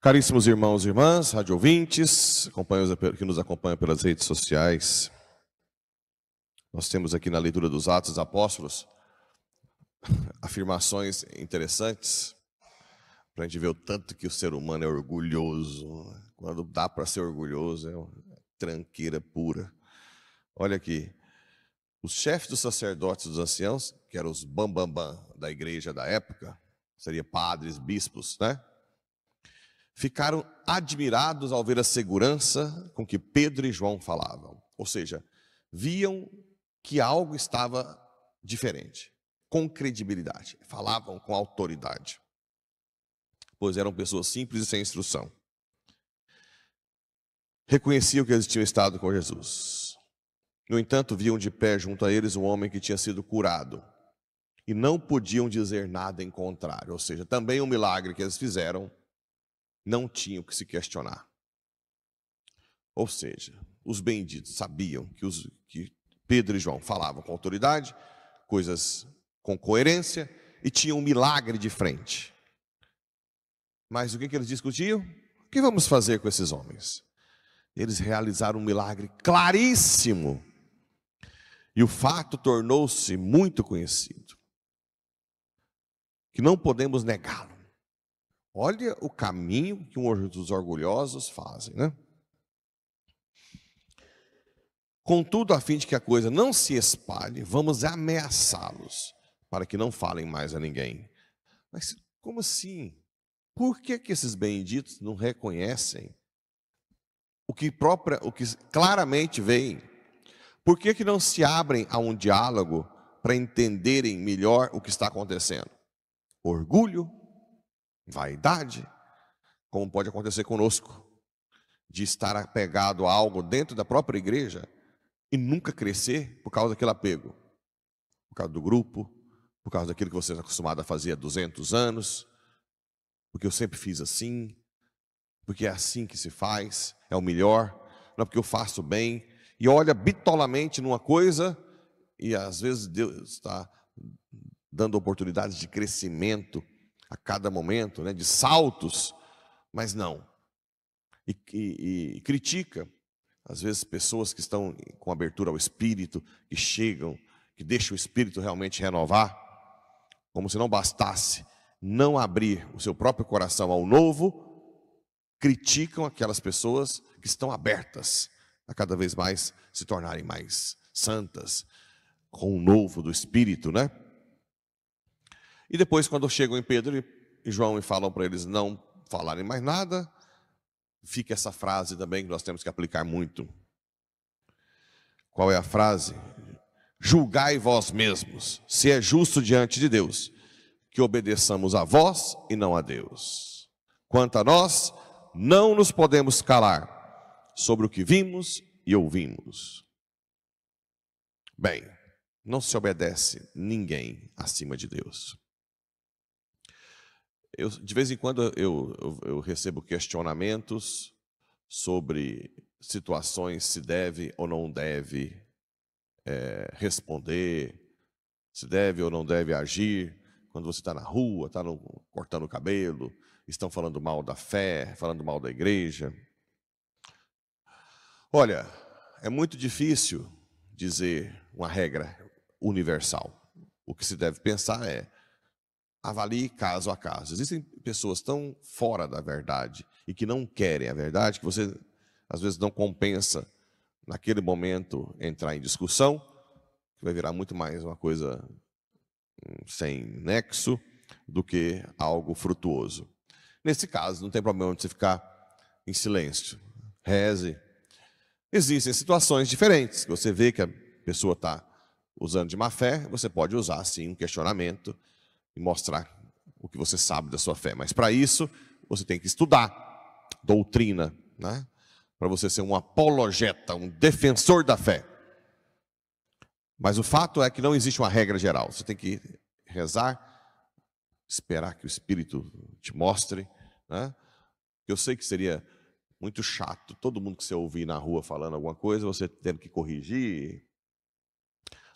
Caríssimos irmãos e irmãs, rádio ouvintes, que nos acompanham pelas redes sociais, nós temos aqui na leitura dos Atos dos Apóstolos afirmações interessantes para a gente ver o tanto que o ser humano é orgulhoso. Né? Quando dá para ser orgulhoso, é tranqueira pura. Olha aqui, os chefes dos sacerdotes dos anciãos, que eram os bambambam bam, bam da igreja da época, seria padres, bispos, né? ficaram admirados ao ver a segurança com que Pedro e João falavam. Ou seja, viam que algo estava diferente, com credibilidade, falavam com autoridade, pois eram pessoas simples e sem instrução. Reconheciam que eles tinham estado com Jesus. No entanto, viam de pé junto a eles um homem que tinha sido curado e não podiam dizer nada em contrário, ou seja, também um milagre que eles fizeram não tinham que se questionar. Ou seja, os benditos sabiam que, os, que Pedro e João falavam com autoridade, coisas com coerência e tinham um milagre de frente. Mas o que, que eles discutiam? O que vamos fazer com esses homens? Eles realizaram um milagre claríssimo. E o fato tornou-se muito conhecido. Que não podemos negá-lo. Olha o caminho que um dos orgulhosos fazem, né? Contudo, a fim de que a coisa não se espalhe, vamos ameaçá-los para que não falem mais a ninguém. Mas como assim? Por que, que esses benditos não reconhecem o que, própria, o que claramente veem? Por que, que não se abrem a um diálogo para entenderem melhor o que está acontecendo? Orgulho vaidade, como pode acontecer conosco, de estar apegado a algo dentro da própria igreja e nunca crescer por causa daquele apego, por causa do grupo, por causa daquilo que você está acostumado a fazer há 200 anos, porque eu sempre fiz assim, porque é assim que se faz, é o melhor, não é porque eu faço bem, e olha bitolamente numa coisa, e às vezes Deus está dando oportunidades de crescimento a cada momento, né, de saltos, mas não. E, e, e critica, às vezes, pessoas que estão com abertura ao espírito, que chegam, que deixam o espírito realmente renovar, como se não bastasse não abrir o seu próprio coração ao novo, criticam aquelas pessoas que estão abertas a cada vez mais se tornarem mais santas, com o novo do espírito, né? E depois, quando chegam em Pedro e João e falam para eles não falarem mais nada, fica essa frase também que nós temos que aplicar muito. Qual é a frase? Julgai vós mesmos, se é justo diante de Deus, que obedeçamos a vós e não a Deus. Quanto a nós, não nos podemos calar sobre o que vimos e ouvimos. Bem, não se obedece ninguém acima de Deus. Eu, de vez em quando eu, eu, eu recebo questionamentos sobre situações se deve ou não deve é, responder, se deve ou não deve agir quando você está na rua, está cortando o cabelo, estão falando mal da fé, falando mal da igreja. Olha, é muito difícil dizer uma regra universal. O que se deve pensar é avalie caso a caso. Existem pessoas tão fora da verdade e que não querem a verdade que você às vezes não compensa naquele momento entrar em discussão, que vai virar muito mais uma coisa hum, sem nexo do que algo frutuoso. Nesse caso, não tem problema de você ficar em silêncio. Reze. Existem situações diferentes. Você vê que a pessoa está usando de má fé, você pode usar sim um questionamento e mostrar o que você sabe da sua fé. Mas para isso, você tem que estudar doutrina, né? para você ser um apologeta, um defensor da fé. Mas o fato é que não existe uma regra geral. Você tem que rezar, esperar que o Espírito te mostre. Né? Eu sei que seria muito chato todo mundo que você ouvir na rua falando alguma coisa, você tendo que corrigir.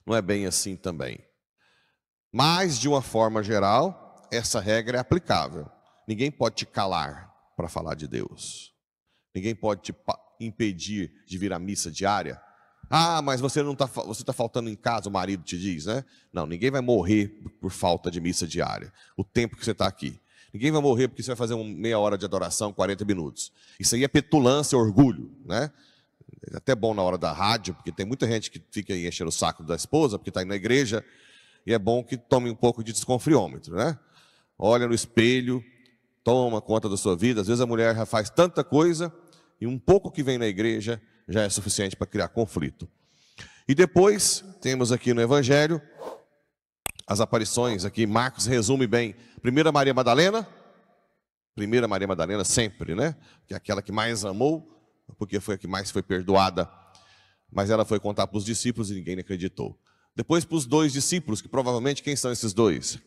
Não é bem assim também. Mas, de uma forma geral, essa regra é aplicável. Ninguém pode te calar para falar de Deus. Ninguém pode te impedir de vir à missa diária. Ah, mas você não está você tá faltando em casa, o marido te diz, né? Não, ninguém vai morrer por falta de missa diária. O tempo que você está aqui. Ninguém vai morrer porque você vai fazer uma meia hora de adoração, 40 minutos. Isso aí é petulância, orgulho, né? É até bom na hora da rádio, porque tem muita gente que fica aí enchendo o saco da esposa, porque está indo na igreja, e é bom que tome um pouco de desconfriômetro, né? Olha no espelho, toma conta da sua vida. Às vezes a mulher já faz tanta coisa e um pouco que vem na igreja já é suficiente para criar conflito. E depois temos aqui no Evangelho as aparições aqui. Marcos resume bem. Primeira Maria Madalena, primeira Maria Madalena sempre, né? Que é aquela que mais amou, porque foi a que mais foi perdoada. Mas ela foi contar para os discípulos e ninguém acreditou. Depois para os dois discípulos, que provavelmente quem são esses dois?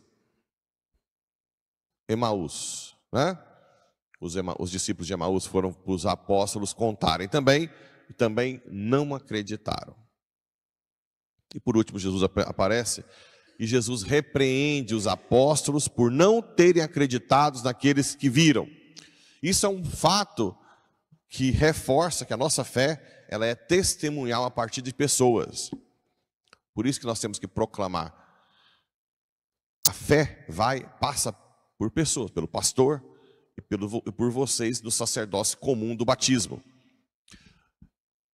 Emaús, né? Os, Ema, os discípulos de Emaús foram para os apóstolos contarem também, e também não acreditaram. E por último, Jesus aparece e Jesus repreende os apóstolos por não terem acreditado naqueles que viram. Isso é um fato que reforça que a nossa fé ela é testemunhal a partir de pessoas. Por isso que nós temos que proclamar. A fé vai, passa por pessoas, pelo pastor e pelo, por vocês do sacerdócio comum do batismo.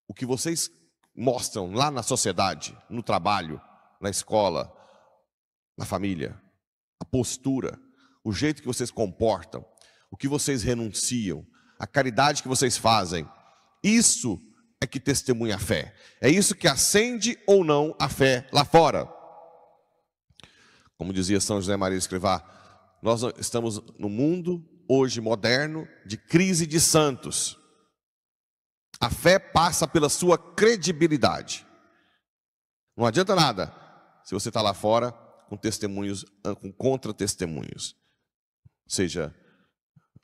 O que vocês mostram lá na sociedade, no trabalho, na escola, na família, a postura, o jeito que vocês comportam, o que vocês renunciam, a caridade que vocês fazem, isso é que testemunha a fé. É isso que acende ou não a fé lá fora. Como dizia São José Maria Escrivá, nós estamos no mundo hoje moderno de crise de santos. A fé passa pela sua credibilidade. Não adianta nada se você está lá fora com testemunhos, ah, com contra-testemunhos. Seja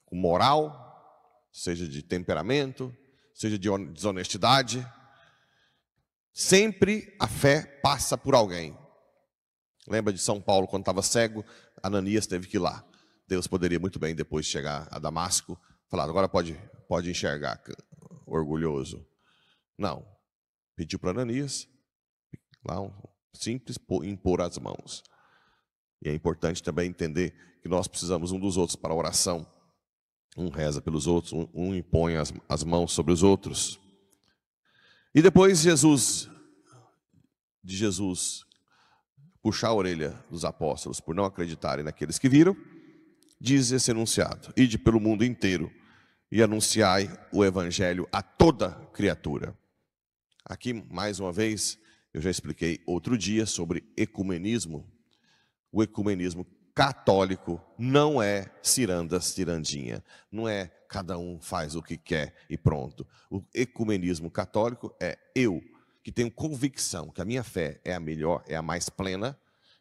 com moral, seja de temperamento, seja de desonestidade. Sempre a fé passa por alguém. Lembra de São Paulo, quando estava cego, Ananias teve que ir lá. Deus poderia muito bem depois chegar a Damasco, falar: agora pode, pode enxergar, orgulhoso. Não. Pediu para Ananias, lá um simples, impor as mãos. E é importante também entender que nós precisamos um dos outros para a oração um reza pelos outros, um, um impõe as, as mãos sobre os outros. E depois Jesus, de Jesus puxar a orelha dos apóstolos por não acreditarem naqueles que viram, diz esse enunciado: Ide pelo mundo inteiro e anunciai o evangelho a toda criatura. Aqui, mais uma vez, eu já expliquei outro dia sobre ecumenismo. O ecumenismo católico não é cirandas, cirandinha. Não é cada um faz o que quer e pronto. O ecumenismo católico é eu que tenho convicção que a minha fé é a melhor, é a mais plena,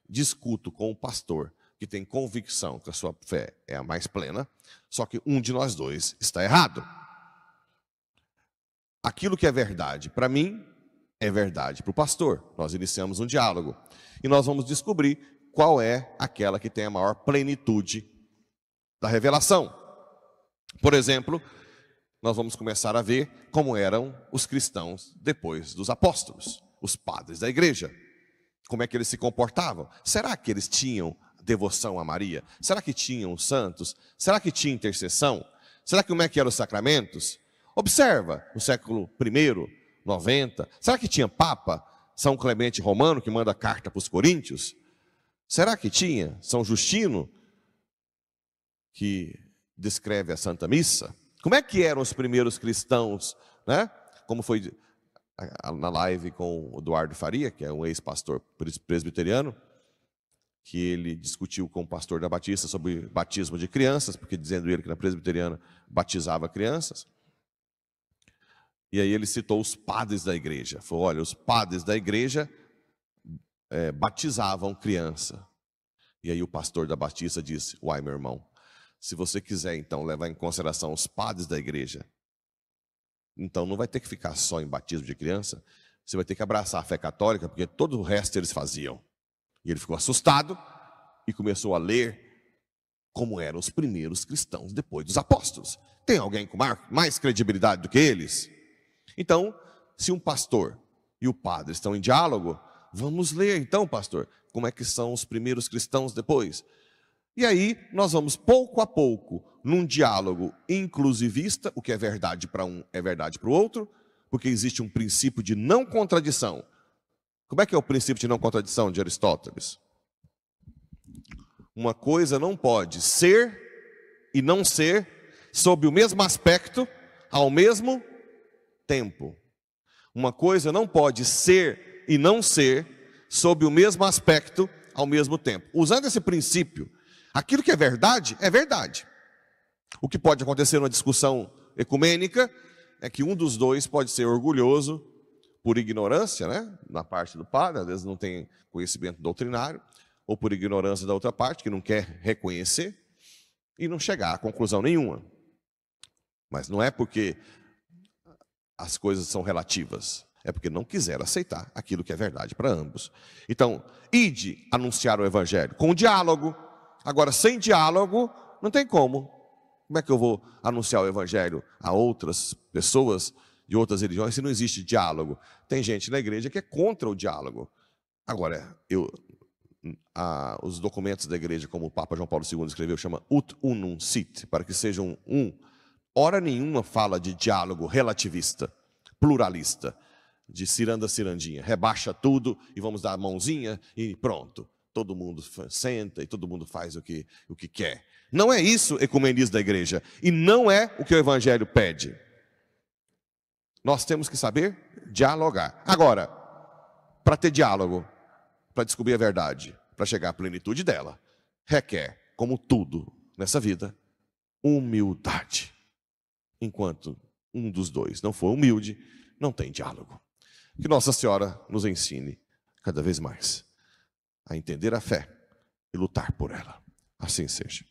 discuto com o pastor que tem convicção que a sua fé é a mais plena, só que um de nós dois está errado. Aquilo que é verdade para mim é verdade para o pastor. Nós iniciamos um diálogo e nós vamos descobrir qual é aquela que tem a maior plenitude da revelação. Por exemplo, nós vamos começar a ver como eram os cristãos depois dos apóstolos, os padres da igreja. Como é que eles se comportavam? Será que eles tinham devoção a Maria? Será que tinham santos? Será que tinha intercessão? Será que como é que eram os sacramentos? Observa o século I, 90. Será que tinha papa? São Clemente Romano que manda carta para os coríntios? Será que tinha São Justino, que descreve a Santa Missa? Como é que eram os primeiros cristãos, né? Como foi na live com o Eduardo Faria, que é um ex-pastor presbiteriano, que ele discutiu com o pastor da Batista sobre batismo de crianças, porque dizendo ele que na presbiteriana batizava crianças. E aí ele citou os padres da igreja. Falou: olha, os padres da igreja é, batizavam criança. E aí o pastor da Batista disse: Uai, meu irmão, se você quiser então levar em consideração os padres da igreja, então não vai ter que ficar só em batismo de criança, você vai ter que abraçar a fé católica, porque todo o resto eles faziam. E ele ficou assustado e começou a ler como eram os primeiros cristãos depois dos apóstolos. Tem alguém com mais credibilidade do que eles? Então, se um pastor e o padre estão em diálogo, vamos ler então, pastor, como é que são os primeiros cristãos depois. E aí nós vamos pouco a pouco num diálogo inclusivista, o que é verdade para um é verdade para o outro, porque existe um princípio de não contradição. Como é que é o princípio de não contradição de Aristóteles? Uma coisa não pode ser e não ser sob o mesmo aspecto ao mesmo tempo. Uma coisa não pode ser e não ser sob o mesmo aspecto ao mesmo tempo. Usando esse princípio, aquilo que é verdade é verdade. O que pode acontecer numa discussão ecumênica é que um dos dois pode ser orgulhoso por ignorância, né, na parte do padre, às vezes não tem conhecimento doutrinário, ou por ignorância da outra parte que não quer reconhecer e não chegar a conclusão nenhuma. Mas não é porque as coisas são relativas é porque não quiseram aceitar aquilo que é verdade para ambos. Então, ide anunciar o evangelho com diálogo. Agora, sem diálogo, não tem como. Como é que eu vou anunciar o evangelho a outras pessoas de outras religiões se não existe diálogo? Tem gente na igreja que é contra o diálogo. Agora, eu, a, os documentos da igreja, como o Papa João Paulo II escreveu, chama ut unum sit, para que sejam um. Hora nenhuma fala de diálogo relativista, pluralista de ciranda cirandinha. Rebaixa tudo e vamos dar a mãozinha e pronto. Todo mundo senta e todo mundo faz o que, o que quer. Não é isso ecumenismo da igreja. E não é o que o evangelho pede. Nós temos que saber dialogar. Agora, para ter diálogo, para descobrir a verdade, para chegar à plenitude dela, requer, como tudo nessa vida, humildade. Enquanto um dos dois não for humilde, não tem diálogo. Que Nossa Senhora nos ensine cada vez mais a entender a fé e lutar por ela. Assim seja.